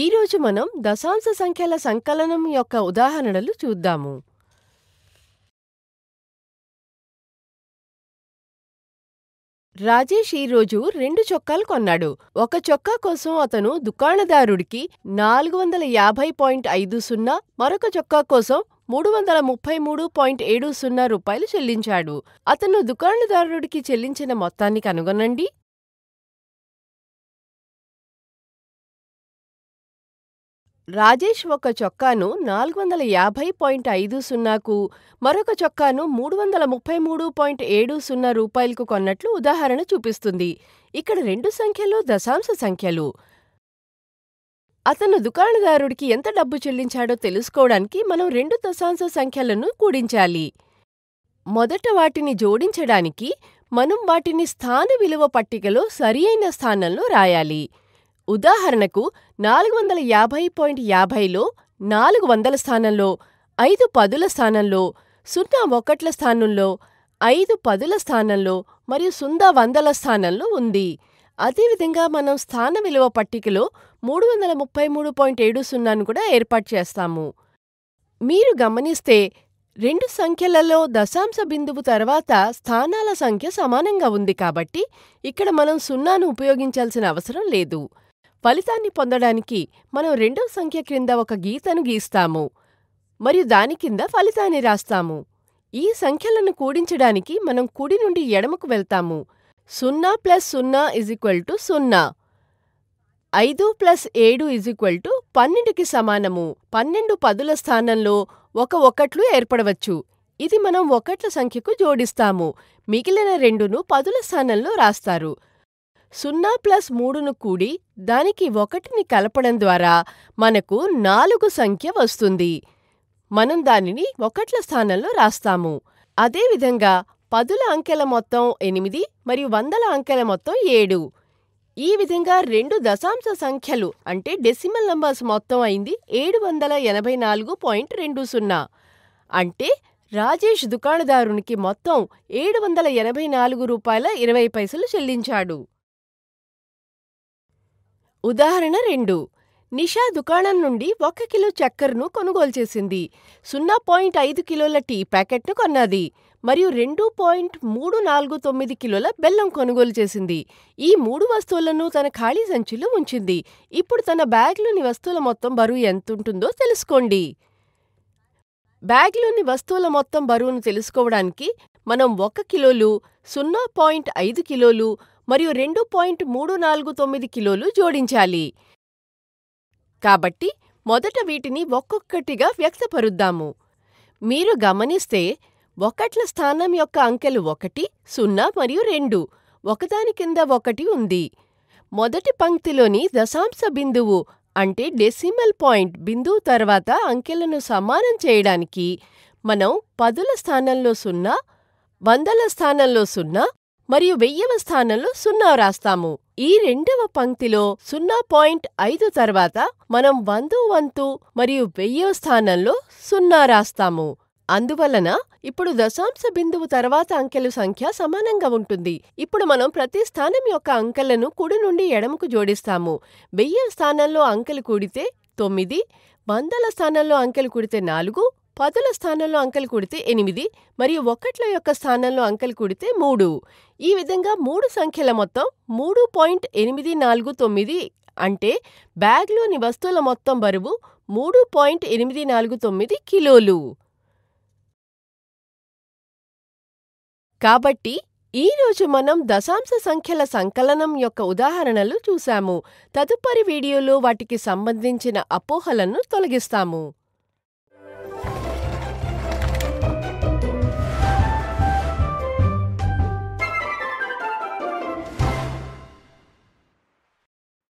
ఈరోజు మనం దశాంశ సంఖ్యల సంకలనం యొక్క ఉదాహరణలు చూద్దాము రాజేష్ ఈరోజు రెండు చొక్కాలు కొన్నాడు ఒక చొక్కా కోసం అతను దుకాణదారుడికి నాలుగు వందల యాభై పాయింట్ ఐదు సున్నా మరొక చొక్కా కోసం మూడు వందల ముప్పై మూడు పాయింట్ ఏడు సున్నా రూపాయలు చెల్లించాడు అతను దుకాణదారుడికి చెల్లించిన మొత్తాన్ని కనుగొనండి రాజేష్ ఒక చొక్కాను నాలుగు వందల యాభై పాయింట్ ఐదు సున్నాకు మరొక చొక్కాను మూడు వందల ముప్పై మూడు పాయింట్ ఏడు సున్నా రూపాయలకు కొన్నట్లు ఉదాహరణ చూపిస్తుంది ఇక్కడ రెండు సంఖ్యలు దశాంశ సంఖ్యలు అతను దుకాణదారుడికి ఎంత డబ్బు చెల్లించాడో తెలుసుకోవడానికి మనం రెండు దశాంశ సంఖ్యలను కూడించాలి మొదట వాటిని జోడించడానికి మనం వాటిని స్థాన విలువ పట్టికలో సరియైన స్థానంలో రాయాలి ఉదాహరణకు నాలుగు వందల యాభై పాయింట్ యాభైలో నాలుగు వందల స్థానంలో ఐదు పదుల స్థానంలో సున్నా ఒకట్ల స్థానంలో ఐదు పదుల స్థానంలో మరియు సున్నా వందల స్థానంలో ఉంది అదేవిధంగా మనం స్థాన విలువ పట్టికలో మూడు వందల ముప్పై మూడు పాయింట్ ఏడు సున్నాను కూడా ఏర్పాటు చేస్తాము మీరు గమనిస్తే రెండు సంఖ్యలలో దశాంశ బిందువు తర్వాత స్థానాల సంఖ్య సమానంగా ఉంది కాబట్టి ఇక్కడ మనం సున్నాను ఉపయోగించాల్సిన అవసరం లేదు ఫలితాన్ని పొందడానికి మనం రెండవ సంఖ్య క్రింద ఒక గీతను గీస్తాము మరియు దాని కింద ఫలితాన్ని రాస్తాము ఈ సంఖ్యలను కూడించడానికి మనం కుడి నుండి ఎడమకు వెళ్తాము సున్నా ప్లస్ సున్నా ఇజ్ ఈక్వల్ టు సున్నా ఐదు ప్లస్ ఏడు ఇజ్ ఈక్వల్ టు పన్నెండుకి సమానము పన్నెండు పదుల స్థానంలో ఒక ఒకట్లు ఏర్పడవచ్చు ఇది మనం ఒకట్ల సంఖ్యకు జోడిస్తాము మిగిలిన రెండును పదుల స్థానంలో రాస్తారు సున్నా ప్లస్ మూడును కూడి దానికి ఒకటిని కలపడం ద్వారా మనకు నాలుగు సంఖ్య వస్తుంది మనం దానిని ఒకట్ల స్థానంలో రాస్తాము అదేవిధంగా పదుల అంకెల మొత్తం ఎనిమిది మరియు వందల అంకెల మొత్తం ఏడు ఈ విధంగా రెండు దశాంశ సంఖ్యలు అంటే డెసిమల్ నంబర్స్ మొత్తం అయింది ఏడు వందల ఎనభై నాలుగు పాయింట్ రెండు సున్నా అంటే రాజేష్ దుకాణదారునికి మొత్తం ఏడు వందల ఎనభై నాలుగు రూపాయల ఇరవై పైసలు చెల్లించాడు ఉదాహరణ రెండు నిషా దుకాణం నుండి ఒక కిలో చక్కెరను కొనుగోలు చేసింది, సున్నా పాయింట్ ఐదు కిలోల టీ ప్యాకెట్ను కొన్నది మరియు రెండు పాయింట్ మూడు నాలుగు తొమ్మిది కిలోల బెల్లం కొనుగోలు చేసింది. ఈ మూడు వస్తువులను తన ఖాళీ సంచిలో ఉంచింది. ఇప్పుడు తన బ్యాగ్లోని వస్తువుల మొత్తం బరువు ఎంతుంటుందో తెలుసుకోండి. బ్యాగ్లోని వస్తువుల మొత్తం బరువును తెలుసుకోవడానికి మనం ఒక కిలోలు, సున్నా పాయింట్ ఐదు కిలోలు, మరియు రెండు పాయింట్ మూడు నాలుగు తొమ్మిది కిలోలు జోడించాలి కాబట్టి మొదట వీటిని ఒక్కొక్కటిగా వ్యక్తపరుద్దాము మీరు గమనిస్తే ఒకట్ల స్థానం యొక్క అంకెలు ఒకటి సున్నా మరియు రెండు ఒకదాని కింద ఒకటి ఉంది మొదటి పంక్తిలోని దశాంశ బిందువు అంటే డెసిమల్ పాయింట్ బిందువు తర్వాత అంకెలను సమానం చేయడానికి మనం పదుల స్థానంలో సున్నా వందల స్థానంలో సున్నా మరియు వెయ్యవ స్థానంలో సున్నా రాస్తాము ఈ రెండవ పంక్తిలో సున్నా పాయింట్ ఐదు తర్వాత మనం వందు వంతు మరియు వెయ్యవ స్థానంలో సున్నా రాస్తాము అందువలన ఇప్పుడు దశాంశ బిందువు తర్వాత అంకెలు సంఖ్య సమానంగా ఉంటుంది ఇప్పుడు మనం ప్రతి స్థానం యొక్క అంకెలను కుడి నుండి ఎడమకు జోడిస్తాము వెయ్యి స్థానంలో అంకెలు కూడితే తొమ్మిది వందల స్థానంలో అంకెలు కుడితే నాలుగు పదుల స్థానంలో అంకెలు కూడితే ఎనిమిది మరియు ఒకట్ల యొక్క స్థానంలో అంకెలు కూడితే మూడు ఈ విధంగా మూడు సంఖ్యల మొత్తం మూడు పాయింట్ ఎనిమిది నాలుగు తొమ్మిది అంటే బ్యాగ్లోని వస్తువుల మొత్తం బరువు మూడు పాయింట్ ఎనిమిది నాలుగు తొమ్మిది కిలోలు కాబట్టి ఈరోజు మనం దశాంశ సంఖ్యల సంకలనం యొక్క ఉదాహరణలు చూశాము తదుపరి వీడియోలో వాటికి సంబంధించిన అపోహలను తొలగిస్తాము